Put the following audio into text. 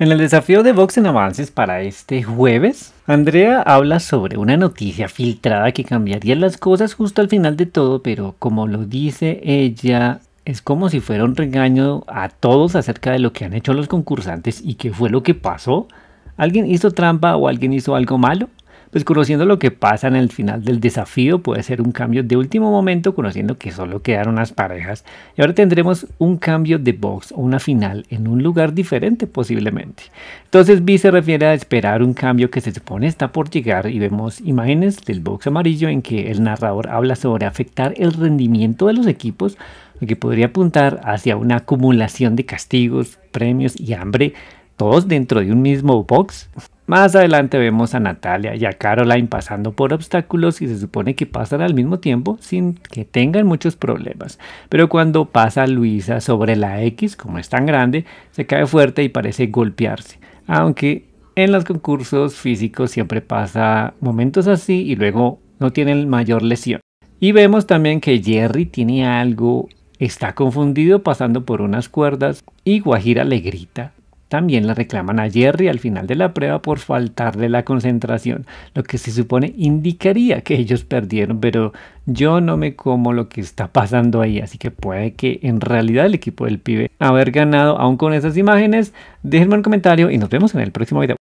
En el desafío de Vox en Avances para este jueves, Andrea habla sobre una noticia filtrada que cambiaría las cosas justo al final de todo, pero como lo dice ella, es como si fuera un regaño a todos acerca de lo que han hecho los concursantes y qué fue lo que pasó. ¿Alguien hizo trampa o alguien hizo algo malo? pues conociendo lo que pasa en el final del desafío puede ser un cambio de último momento, conociendo que solo quedaron las parejas. Y ahora tendremos un cambio de box o una final en un lugar diferente posiblemente. Entonces B se refiere a esperar un cambio que se supone está por llegar y vemos imágenes del box amarillo en que el narrador habla sobre afectar el rendimiento de los equipos lo que podría apuntar hacia una acumulación de castigos, premios y hambre, todos dentro de un mismo box. Más adelante vemos a Natalia y a Caroline pasando por obstáculos y se supone que pasan al mismo tiempo sin que tengan muchos problemas. Pero cuando pasa Luisa sobre la X, como es tan grande, se cae fuerte y parece golpearse. Aunque en los concursos físicos siempre pasa momentos así y luego no tienen mayor lesión. Y vemos también que Jerry tiene algo, está confundido pasando por unas cuerdas y Guajira le grita también la reclaman a Jerry al final de la prueba por faltarle la concentración, lo que se supone indicaría que ellos perdieron, pero yo no me como lo que está pasando ahí, así que puede que en realidad el equipo del pibe haber ganado aún con esas imágenes. Déjenme un comentario y nos vemos en el próximo video.